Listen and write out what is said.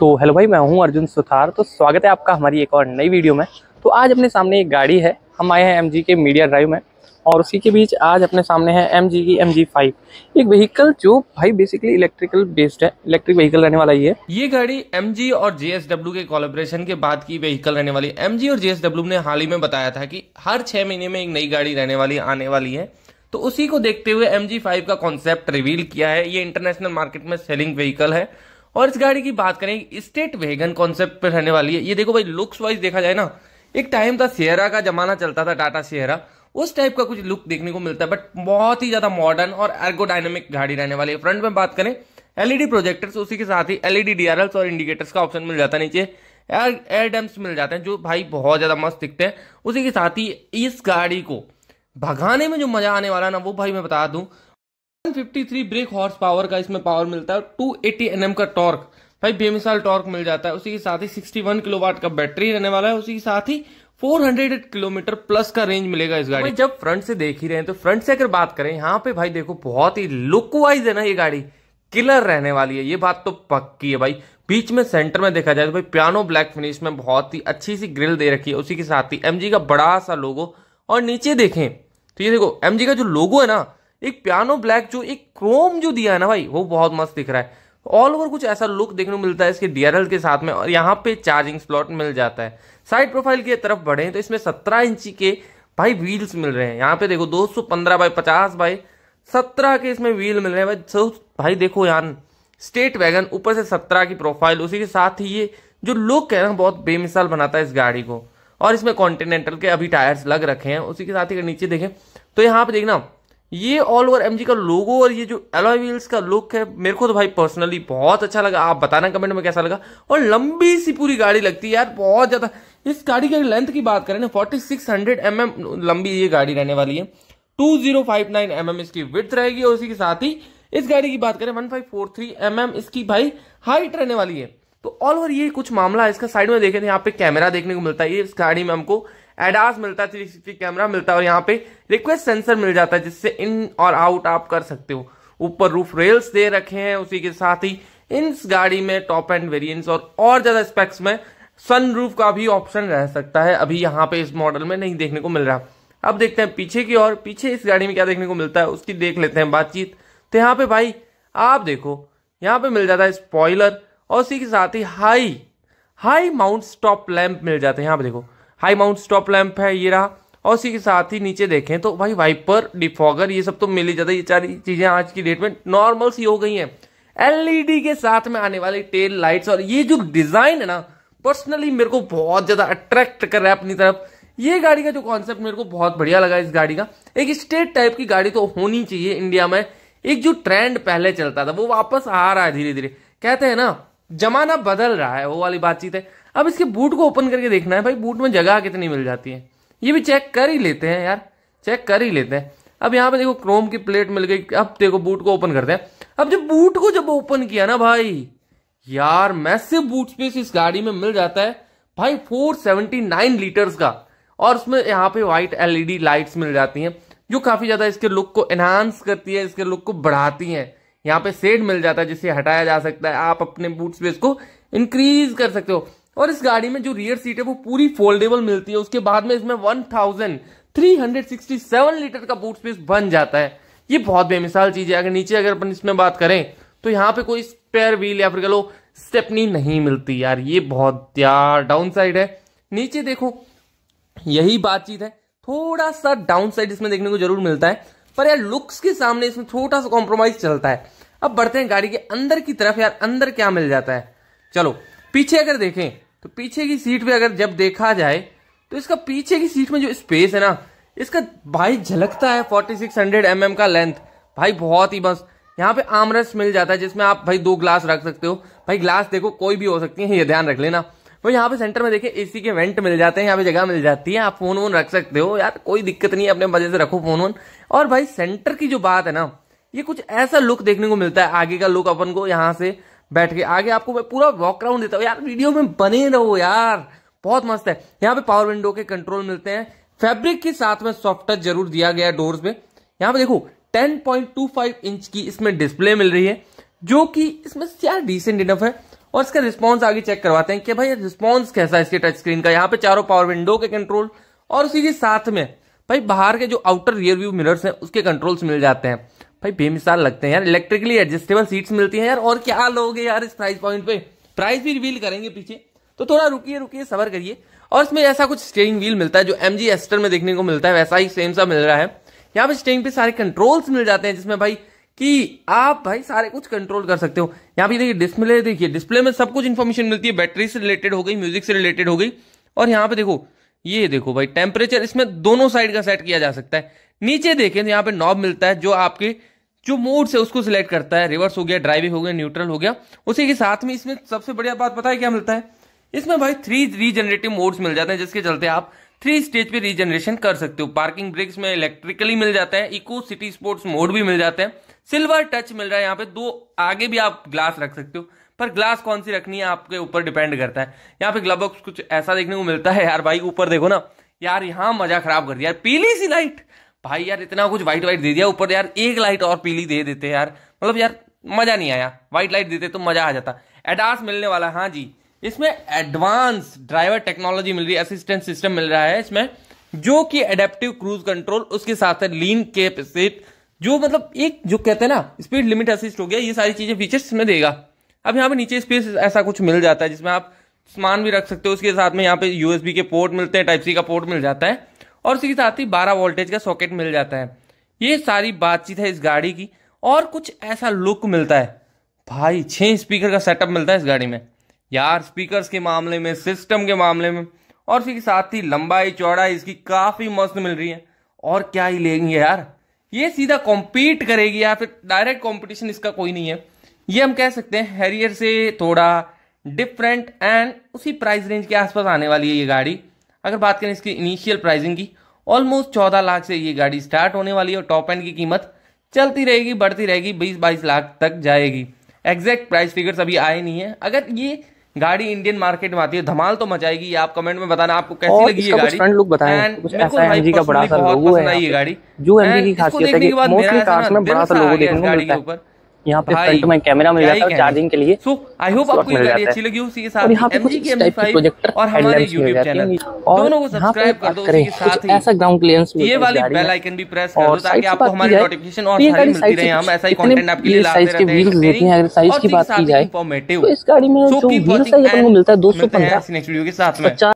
तो हेलो भाई मैं हूं अर्जुन सुथार तो स्वागत है आपका हमारी एक और नई वीडियो में तो आज अपने सामने एक गाड़ी है हम आए हैं एम के मीडिया ड्राइव में और उसी के बीच आज अपने सामने है एम की एम फाइव एक व्हीकल जो भाई बेसिकली इलेक्ट्रिकल बेस्ड है इलेक्ट्रिक व्हीकल रहने वाला ही है ये गाड़ी एम और जेएसडब्ल्यू के कॉलेब्रेशन के बाद की व्हीकल रहने वाली एम और जेएसडब्ल्यू ने हाल ही में बताया था कि हर छह महीने में एक नई गाड़ी रहने वाली आने वाली है तो उसी को देखते हुए एम फाइव का कॉन्सेप्ट रिवील किया है ये इंटरनेशनल मार्केट में सेलिंग व्हीकल है और इस गाड़ी की बात करें स्टेट वेगन कॉन्सेप्ट पर रहने वाली है ये देखो भाई लुक्स वाइज देखा जाए ना एक टाइम था सियरा का जमाना चलता था टाटा सियरा उस टाइप का कुछ लुक देखने को मिलता है बट बहुत ही ज्यादा मॉडर्न और एर्गोडाइनमिक गाड़ी रहने वाली है फ्रंट में बात करें एलईडी प्रोजेक्टर्स उसी के साथ ही एलईडी डी और इंडिकेटर्स का ऑप्शन मिल जाता है नीचे एयर एयर डैम्स मिल जाते हैं जो भाई बहुत ज्यादा मस्त दिखते हैं उसी के साथ ही इस गाड़ी को भगाने में जो मजा आने वाला ना वो भाई मैं बता दूं 53 ब्रेक हॉर्स पावर का इसमें पावर मिलता है टू एटी का टॉर्क भाई बेमिसाल टॉर्क मिल जाता है उसी के साथ ही 61 वन किलोवाट का बैटरी रहने वाला है उसी के साथ ही 400 किलोमीटर प्लस का रेंज मिलेगा इस गाड़ी जब फ्रंट से देख ही रहे हैं तो फ्रंट से अगर बात करें यहाँ पे भाई देखो बहुत ही लुक वाइज है ना ये गाड़ी किलर रहने वाली है ये बात तो पक्की है भाई बीच में सेंटर में देखा जाए तो भाई प्यानो ब्लैक फिनिश में बहुत ही अच्छी सी ग्रिल दे रखी है उसी के साथ ही एम का बड़ा सा लोगो और नीचे देखें तो ये देखो एम का जो लोगो है ना एक पियानो ब्लैक जो एक क्रोम जो दिया है ना भाई वो बहुत मस्त दिख रहा है ऑल ओवर कुछ ऐसा लुक देखने को मिलता है इसके डीआरएल के साथ में और यहाँ पे चार्जिंग स्लॉट मिल जाता है साइड प्रोफाइल की तरफ बढ़े तो इसमें सत्रह इंची के भाई व्हील्स मिल रहे हैं यहाँ पे देखो दो सौ पंद्रह बाई पचास बाई सत्रह के इसमें व्हील मिल रहे हैं भाई सो भाई देखो यार स्टेट वैगन ऊपर से सत्रह की प्रोफाइल उसी के साथ ही ये जो लुक है ना बहुत बेमिसाल बनाता है इस गाड़ी को और इसमें कॉन्टिनेंटल के अभी टायर्स लग रखे हैं उसी के साथ ही नीचे देखें तो यहाँ पे देखना ये ऑल ओवर एमजी का लोगो और ये जो एलोई व्हील्स का लुक है मेरे को तो भाई पर्सनली बहुत अच्छा लगा आप बताना कमेंट में कैसा लगा और लंबी सी पूरी गाड़ी लगती है यार बहुत ज़्यादा इस गाड़ी की लेंथ की बात करें ना forty six hundred M M लंबी ये गाड़ी रहने वाली है two zero five nine M M इसकी विथ रहेगी और उसी के साथ ही इस गाड़ी की बात करें one five four three M M इसकी भाई हाइट रहने वाली है तो ऑल ओवर ये कुछ मामला है इसका साइड में देखे थे यहाँ पे कैमरा देखने को मिलता है इस गाड़ी में हमको एडास मिलता है थ्री सिक्सटी कैमरा मिलता है और यहाँ पे रिक्वेस्ट सेंसर मिल जाता है जिससे इन और आउट आप कर सकते हो ऊपर रूफ रेल्स दे रखे हैं उसी के साथ ही इन गाड़ी में टॉप एंड वेरिएंट्स और और ज्यादा स्पेक्स में सनरूफ का भी ऑप्शन रह सकता है अभी यहाँ पे इस मॉडल में नहीं देखने को मिल रहा अब देखते हैं पीछे की और पीछे इस गाड़ी में क्या देखने को मिलता है उसकी देख लेते हैं बातचीत तो यहाँ पे भाई आप देखो यहाँ पे मिल जाता है स्पॉइलर और उसी के साथ ही high high mount stop lamp मिल जाते हैं यहाँ पे देखो हाई माउंट स्टॉप लैम्प है ये रहा और उसी के साथ ही नीचे देखें तो भाई वाइपर डिफॉगर ये सब तो मिल ही जाता है ये सारी चीज़ें आज की डेट में नॉर्मल सी हो गई हैं एलईडी e के साथ में आने वाली टेल लाइट्स और ये जो डिज़ाइन है ना पर्सनली मेरे को बहुत ज़्यादा अट्रैक्ट कर रहा है अपनी तरफ ये गाड़ी का जो कॉन्सेप्ट मेरे को बहुत बढ़िया लगा इस गाड़ी का एक स्टेट टाइप की गाड़ी तो होनी चाहिए इंडिया में एक जो ट्रेंड पहले चलता था वो वापस आ रहा है धीरे धीरे कहते हैं ना जमाना बदल रहा है वो वाली बातचीत है अब इसके बूट को ओपन करके देखना है भाई बूट में जगह कितनी मिल जाती है ये भी चेक कर ही लेते हैं यार चेक कर ही लेते हैं अब यहाँ पे देखो क्रोम की प्लेट मिल गई अब देखो बूट को ओपन करते हैं अब जब बूट को जब ओपन किया ना भाई यार मैसिव बूट स्पेस इस गाड़ी में मिल जाता है भाई 479 लीटर्स का और उसमें यहाँ पे व्हाइट एलईडी लाइट्स मिल जाती हैं जो काफी ज्यादा इसके लुक को एनहांस करती है इसके लुक को बढ़ाती हैं यहाँ पे सेड मिल जाता है जिसे हटाया जा सकता है आप अपने बूट स्पेस को इंक्रीज कर सकते हो और इस गाड़ी में जो रियर सीट है वो पूरी फोल्डेबल मिलती है उसके बाद में इसमें 1367 लीटर का बूट स्पेस बन जाता है ये बहुत बेमिसाल चीज है अगर नीचे अगर अपन इसमें बात करें तो यहाँ पे कोई स्पेयर व्हील या फिर कह लो स्टेपनी नहीं मिलती यार ये बहुत यार डाउन साइड है नीचे देखो यही बातचीत है थोड़ा सा डाउन साइड इसमें देखने को जरूर मिलता है पर यार लुक्स के सामने इसमें थोड़ा सा कॉम्प्रोमाइज चलता है अब बढ़ते हैं गाड़ी के अंदर की तरफ यार अंदर क्या मिल जाता है चलो पीछे अगर देखें तो पीछे की सीट पे अगर जब देखा जाए तो इसका पीछे की सीट में जो स्पेस है ना इसका भाई झलकता है 4600 सिक्स mm का लेंथ भाई बहुत ही बस यहाँ पे आमरस मिल जाता है जिसमें आप भाई दो ग्लास रख सकते हो भाई ग्लास देखो कोई भी हो सकती है ये ध्यान रख लेना वो यहाँ पे सेंटर में देखे एसी के वेंट मिल जाते हैं यहाँ पे जगह मिल जाती है आप फोन वोन रख सकते हो यार कोई दिक्कत नहीं है अपने मजे से रखो फोन वोन और भाई सेंटर की जो बात है ना ये कुछ ऐसा लुक देखने को मिलता है आगे का लुक अपन को यहाँ से बैठ के आगे आपको मैं पूरा वॉक राउंड देता हूँ यार वीडियो में बने रहो यार बहुत मस्त है यहाँ पे पावर विंडो के कंट्रोल मिलते हैं फैब्रिक के साथ में सॉफ्ट टच जरूर दिया गया है डोर्स में यहाँ पे देखो 10.25 इंच की इसमें डिस्प्ले मिल रही है जो कि इसमें यार डिसेंट इनफ है और इसका रिस्पॉन्स आगे चेक करवाते हैं कि भाई रिस्पॉन्स कैसा है इसके टच स्क्रीन का यहाँ पे चारों पावर विंडो के कंट्रोल और उसी के साथ में भाई बाहर के जो आउटर रियर व्यू मिरर्स हैं उसके कंट्रोल्स मिल जाते हैं भाई बेमिसाल लगते हैं यार इलेक्ट्रिकली एडजस्टेबल सीट्स मिलती हैं यार और क्या लोगे यार इस प्राइस पॉइंट पे प्राइस भी रिवील करेंगे पीछे तो थोड़ा रुकिए रुकिए सबर करिए और इसमें ऐसा कुछ स्टेयरिंग व्हील मिलता है जो एम जी एस्टर में देखने को मिलता है वैसा ही सेम सा मिल रहा है यहाँ पे स्टेयरिंग पे सारे कंट्रोल्स मिल जाते हैं जिसमें भाई कि आप भाई सारे कुछ कंट्रोल कर सकते हो यहाँ पे देखिए डिस्प्ले देखिए डिस्प्ले में सब कुछ इन्फॉर्मेशन मिलती है बैटरी से रिलेटेड हो गई म्यूजिक से रिलेटेड हो गई और यहाँ पे देखो ये देखो भाई टेम्परेचर इसमें दोनों साइड का सेट किया जा सकता है नीचे देखें तो यहाँ पे नॉब मिलता है जो आपके जो मोड्स है उसको सिलेक्ट करता है रिवर्स हो गया ड्राइविंग हो गया न्यूट्रल हो गया उसी के साथ में इसमें सबसे बढ़िया बात पता है क्या मिलता है इसमें भाई थ्री रीजनरेटिव मोड्स मिल जाते हैं जिसके चलते आप थ्री स्टेज पे रीजनरेशन कर सकते हो पार्किंग ब्रेक्स में इलेक्ट्रिकली मिल जाता है इको सिटी स्पोर्ट्स मोड भी मिल जाता है सिल्वर टच मिल रहा है यहाँ पे दो आगे भी आप ग्लास रख सकते हो पर ग्लास कौन सी रखनी है आपके ऊपर डिपेंड करता है यहाँ पे ग्लब बॉक्स कुछ ऐसा देखने को मिलता है यार भाई ऊपर देखो ना यार यहाँ मजा खराब कर दिया यार पीली सी लाइट भाई यार इतना कुछ व्हाइट व्हाइट दे दिया ऊपर यार एक लाइट और पीली दे देते यार मतलब यार मजा नहीं आया व्हाइट लाइट देते तो मजा आ जाता एडास मिलने वाला हाँ जी इसमें एडवांस ड्राइवर टेक्नोलॉजी मिल रही है असिस्टेंट सिस्टम मिल रहा है इसमें जो कि एडेप्टिव क्रूज कंट्रोल उसके साथ है लीन कैपेसिट जो मतलब एक जो कहते हैं ना स्पीड लिमिट असिस्ट हो गया ये सारी चीजें फीचर्स में देगा अब यहाँ पे नीचे स्पेस ऐसा कुछ मिल जाता है जिसमें आप सामान भी रख सकते हो उसके साथ में यहाँ पे यूएसबी के पोर्ट मिलते हैं टाइप सी का पोर्ट मिल जाता है और उसके साथ ही बारह वोल्टेज का सॉकेट मिल जाता है ये सारी बातचीत है इस गाड़ी की और कुछ ऐसा लुक मिलता है भाई छः स्पीकर का सेटअप मिलता है इस गाड़ी में यार स्पीकर्स के मामले में सिस्टम के मामले में और उसके साथ ही लंबाई चौड़ाई इसकी काफ़ी मस्त मिल रही है और क्या ही लेंगे यार ये सीधा कॉम्पीट करेगी या फिर डायरेक्ट कॉम्पिटिशन इसका कोई नहीं है ये हम कह सकते हैं हैरियर से थोड़ा डिफरेंट एंड उसी प्राइस रेंज के आसपास आने वाली है ये गाड़ी अगर बात करें इसकी इनिशियल प्राइसिंग की ऑलमोस्ट चौदह लाख से ये गाड़ी स्टार्ट होने वाली है और टॉप एंड की कीमत चलती रहेगी बढ़ती रहेगी बीस बाईस लाख तक जाएगी एग्जैक्ट प्राइस फिगर्स अभी आए नहीं है अगर ये गाड़ी इंडियन मार्केट में आती है धमाल तो मचाएगी आप कमेंट में बताना आपको कैसी लगी ये गाड़ी फ्रंट लुक बताएं एंड का बड़ा सा लोगो है ये गाड़ी जो एमजी की खासियत है कि मोस्टली कार्स में बड़ा सा लोगो देखने को मिलता है यहाँ पे फ्रंट में कैमरा मिल जाता है चार्जिंग के लिए सो आई होप आपको ये गाड़ी अच्छी लगी हो उसी के साथ यहाँ पे कुछ टाइप के प्रोजेक्टर और हमारे YouTube चैनल और दोनों को सब्सक्राइब कर दो के साथ ही ऐसा ग्राउंड क्लियरेंस ये वाली बेल आइकन भी प्रेस कर दो ताकि आपको हमारी नोटिफिकेशन और सारी मिलती रहे हम ऐसा ही कंटेंट आपके लिए लाते रहते हैं देते हैं अगर साइज की बात की जाए तो इस गाड़ी में जो व्हील साइज अपन को मिलता है 215 नेक्स्ट वीडियो के साथ तो में